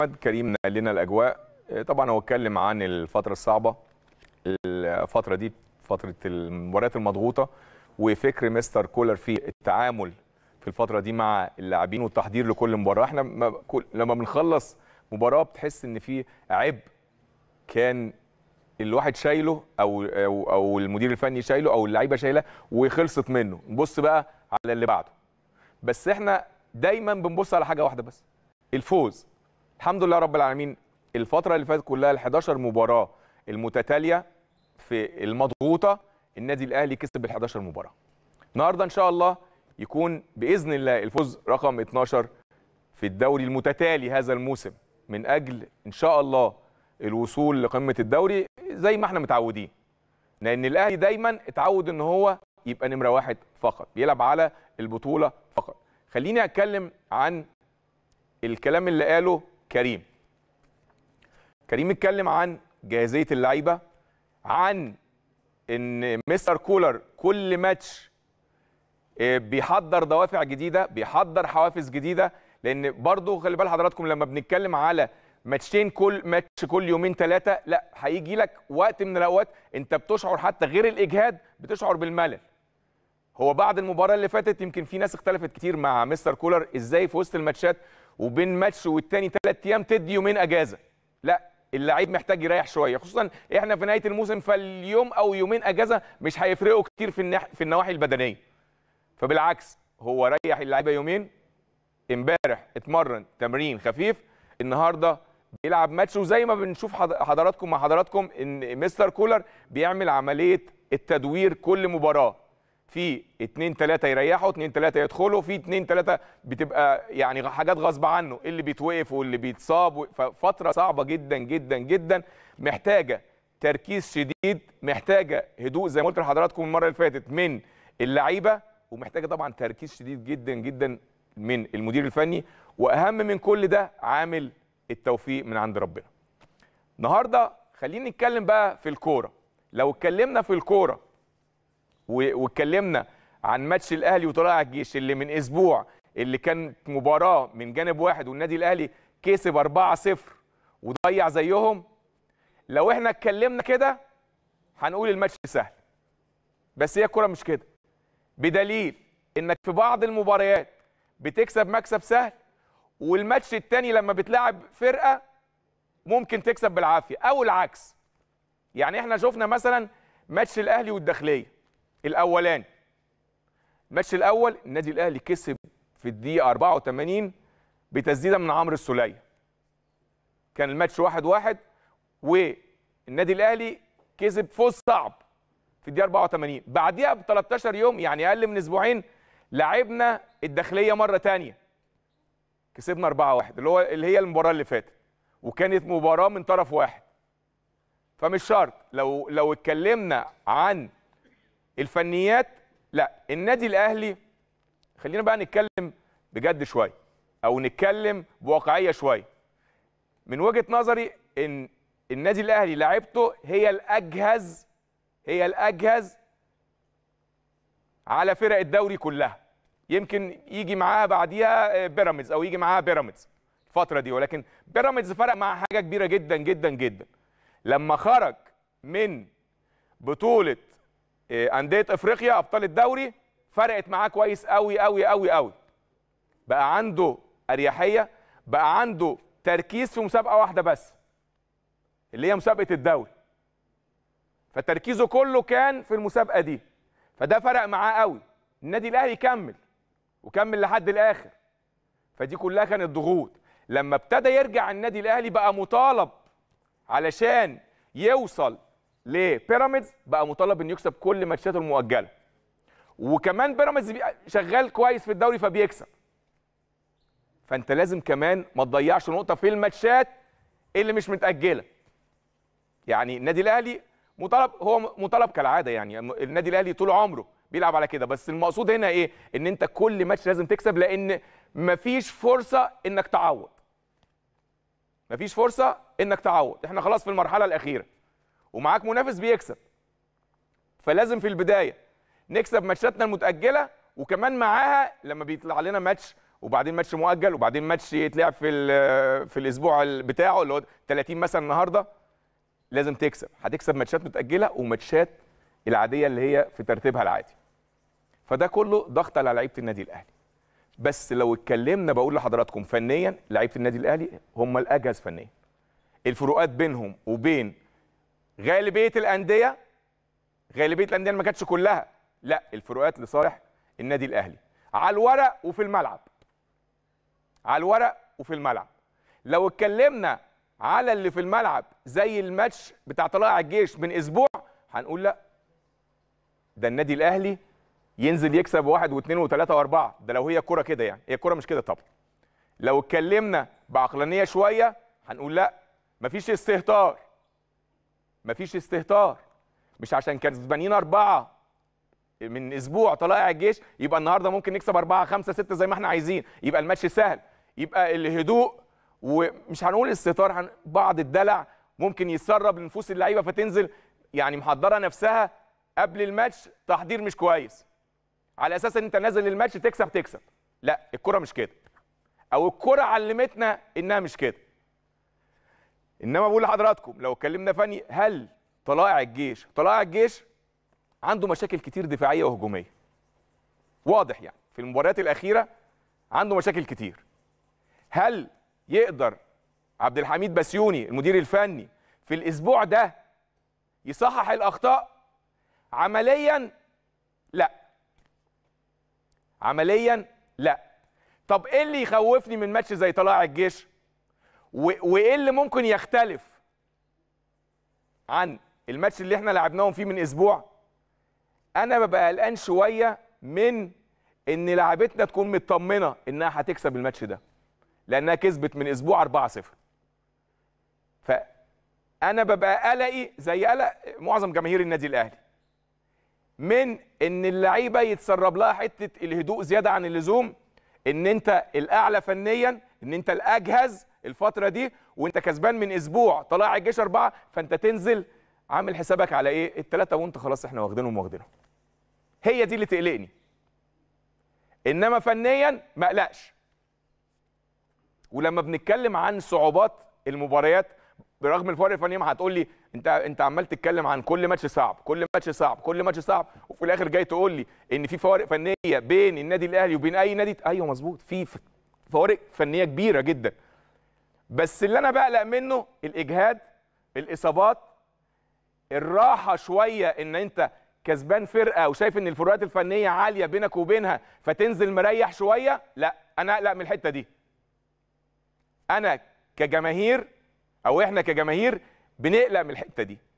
محمد كريم نقل لنا الاجواء آه، طبعا هو اتكلم عن الفتره الصعبه الفتره دي فتره المباريات المضغوطه وفكر مستر كولر في التعامل في الفتره دي مع اللاعبين والتحضير لكل مباراه احنا ما لما بنخلص مباراه بتحس ان في عبء كان الواحد شايله او او, أو المدير الفني شايله او اللعيبه شايله وخلصت منه نبص بقى على اللي بعده بس احنا دايما بنبص على حاجه واحده بس الفوز الحمد لله رب العالمين الفتره اللي فاتت كلها ال 11 مباراه المتتاليه في المضغوطه النادي الاهلي كسب ال 11 مباراه النهارده ان شاء الله يكون باذن الله الفوز رقم 12 في الدوري المتتالي هذا الموسم من اجل ان شاء الله الوصول لقمه الدوري زي ما احنا متعودين لان الاهلي دايما اتعود ان هو يبقى نمره واحد فقط بيلعب على البطوله فقط خليني اتكلم عن الكلام اللي قاله كريم كريم اتكلم عن جاهزيه اللعيبه عن ان مستر كولر كل ماتش آه، بيحضر دوافع جديده بيحضر حوافز جديده لان برضو خلي بال حضراتكم لما بنتكلم على ماتشين كل ماتش كل يومين ثلاثه لا هيجي لك وقت من الاوقات انت بتشعر حتى غير الاجهاد بتشعر بالملل هو بعد المباراه اللي فاتت يمكن في ناس اختلفت كتير مع مستر كولر ازاي في وسط الماتشات وبين ماتش والتاني ثلاث ايام تدي يومين اجازه لا اللعيب محتاج يريح شويه خصوصا احنا في نهايه الموسم فاليوم او يومين اجازه مش هيفرقوا كتير في النح... في النواحي البدنيه فبالعكس هو ريح اللعيبه يومين امبارح اتمرن تمرين خفيف النهارده بيلعب ماتش وزي ما بنشوف حضراتكم مع حضراتكم ان مستر كولر بيعمل عمليه التدوير كل مباراه في اتنين تلاتة يريحوا اتنين تلاتة يدخلوا في اتنين تلاتة بتبقى يعني حاجات غصب عنه اللي بيتوقف واللي بيتصاب ففتره صعبه جدا جدا جدا محتاجه تركيز شديد محتاجه هدوء زي ما قلت لحضراتكم المره اللي فاتت من اللعيبه ومحتاجه طبعا تركيز شديد جدا جدا من المدير الفني واهم من كل ده عامل التوفيق من عند ربنا النهارده خلينا نتكلم بقى في الكوره لو اتكلمنا في الكوره واتكلمنا عن ماتش الاهلي وطلائع الجيش اللي من اسبوع اللي كانت مباراه من جانب واحد والنادي الاهلي كسب 4-0 وضيع زيهم لو احنا اتكلمنا كده هنقول الماتش سهل بس هي الكوره مش كده بدليل انك في بعض المباريات بتكسب مكسب سهل والماتش التاني لما بتلعب فرقه ممكن تكسب بالعافيه او العكس يعني احنا شفنا مثلا ماتش الاهلي والداخليه الاولاني الماتش الاول النادي الاهلي كسب في الدقيقه 84 بتسديده من عمرو السوليه كان الماتش 1-1 واحد واحد والنادي الاهلي كسب فوز صعب في الدقيقه 84 بعديها ب 13 يوم يعني اقل من اسبوعين لعبنا الداخليه مره ثانيه كسبنا 4-1 اللي هو اللي هي المباراه اللي فاتت وكانت مباراه من طرف واحد فمش شرط لو لو اتكلمنا عن الفنيات لا النادي الاهلي خلينا بقى نتكلم بجد شويه او نتكلم بواقعيه شويه من وجهه نظري ان النادي الاهلي لعبته هي الاجهز هي الاجهز على فرق الدوري كلها يمكن يجي معاها بعديها آه، بيراميدز او يجي معاها بيراميدز الفتره دي ولكن بيراميدز فرق مع حاجه كبيره جدا جدا جدا لما خرج من بطوله إيه، انديه افريقيا ابطال الدوري فرقت معاه كويس قوي قوي قوي قوي بقى عنده اريحيه بقى عنده تركيز في مسابقه واحده بس اللي هي مسابقه الدوري فتركيزه كله كان في المسابقه دي فده فرق معاه قوي النادي الاهلي كمل وكمل لحد الاخر فدي كلها كانت ضغوط لما ابتدى يرجع النادي الاهلي بقى مطالب علشان يوصل ليه؟ بيراميدز بقى مطالب انه يكسب كل ماتشاته المؤجله. وكمان بيراميدز شغال كويس في الدوري فبيكسب. فانت لازم كمان ما تضيعش نقطه في الماتشات اللي مش متاجله. يعني النادي الاهلي مطالب هو مطالب كالعاده يعني النادي الاهلي طول عمره بيلعب على كده بس المقصود هنا ايه؟ ان انت كل ماتش لازم تكسب لان مفيش فرصه انك تعوض. مفيش فرصه انك تعوض، احنا خلاص في المرحله الاخيره. ومعاك منافس بيكسب فلازم في البدايه نكسب ماتشاتنا المتاجله وكمان معاها لما بيطلع لنا ماتش وبعدين ماتش مؤجل وبعدين ماتش يتلعب في في الاسبوع بتاعه اللي هو 30 مثلا النهارده لازم تكسب هتكسب ماتشات متاجله وماتشات العاديه اللي هي في ترتيبها العادي فده كله ضغط على لعيبه النادي الاهلي بس لو اتكلمنا بقول لحضراتكم فنيا لعيبه النادي الاهلي هم الاجهز فنيا الفروقات بينهم وبين غالبيه الانديه غالبيه الانديه ما كانتش كلها لا الفروقات لصالح النادي الاهلي على الورق وفي الملعب على الورق وفي الملعب لو اتكلمنا على اللي في الملعب زي الماتش بتاع طلائع الجيش من اسبوع هنقول لا ده النادي الاهلي ينزل يكسب واحد واثنين وثلاثه واربعه ده لو هي كره كده يعني هي كره مش كده طبعا لو اتكلمنا بعقلانيه شويه هنقول لا مفيش استهتار مفيش استهتار مش عشان كسبانين أربعة من اسبوع طلائع الجيش يبقى النهارده ممكن نكسب أربعة خمسة ستة زي ما احنا عايزين يبقى الماتش سهل يبقى الهدوء ومش هنقول استهتار عن بعض الدلع ممكن يتسرب لنفوس اللعيبه فتنزل يعني محضره نفسها قبل الماتش تحضير مش كويس على اساس ان انت نازل الماتش تكسب تكسب لا الكره مش كده او الكره علمتنا انها مش كده انما بقول لحضراتكم لو اتكلمنا فني هل طلائع الجيش طلائع الجيش عنده مشاكل كتير دفاعيه وهجوميه واضح يعني في المباريات الاخيره عنده مشاكل كتير هل يقدر عبد الحميد بسيوني المدير الفني في الاسبوع ده يصحح الاخطاء عمليا لا عمليا لا طب ايه اللي يخوفني من ماتش زي طلائع الجيش وايه اللي ممكن يختلف عن الماتش اللي احنا لعبناهم فيه من اسبوع انا ببقى قلقان شويه من ان لعبتنا تكون مطمنه انها هتكسب الماتش ده لانها كسبت من اسبوع 4 0 فانا ببقى قلقي زي قلق معظم جماهير النادي الاهلي من ان اللعيبه يتسرب لها حته الهدوء زياده عن اللزوم ان انت الاعلى فنيا ان انت الاجهز الفتره دي وانت كسبان من اسبوع طلع الجيش اربعه فانت تنزل عامل حسابك على ايه الثلاثه وانت خلاص احنا واخدينهم واخدينهم هي دي اللي تقلقني انما فنيا ما اقلقش ولما بنتكلم عن صعوبات المباريات برغم الفرق الفني ما هتقول لي انت انت عمال تتكلم عن كل ماتش صعب كل ماتش صعب كل ماتش صعب وفي الاخر جاي تقول لي ان في فوارق فنيه بين النادي الاهلي وبين اي نادي ايوه مظبوط في فوارق فنيه كبيره جدا بس اللي انا بقلق منه الاجهاد الاصابات الراحه شويه ان انت كسبان فرقه وشايف ان الفروقات الفنيه عاليه بينك وبينها فتنزل مريح شويه لا انا اقلق من الحته دي انا كجماهير او احنا كجماهير بنقلق من الحته دي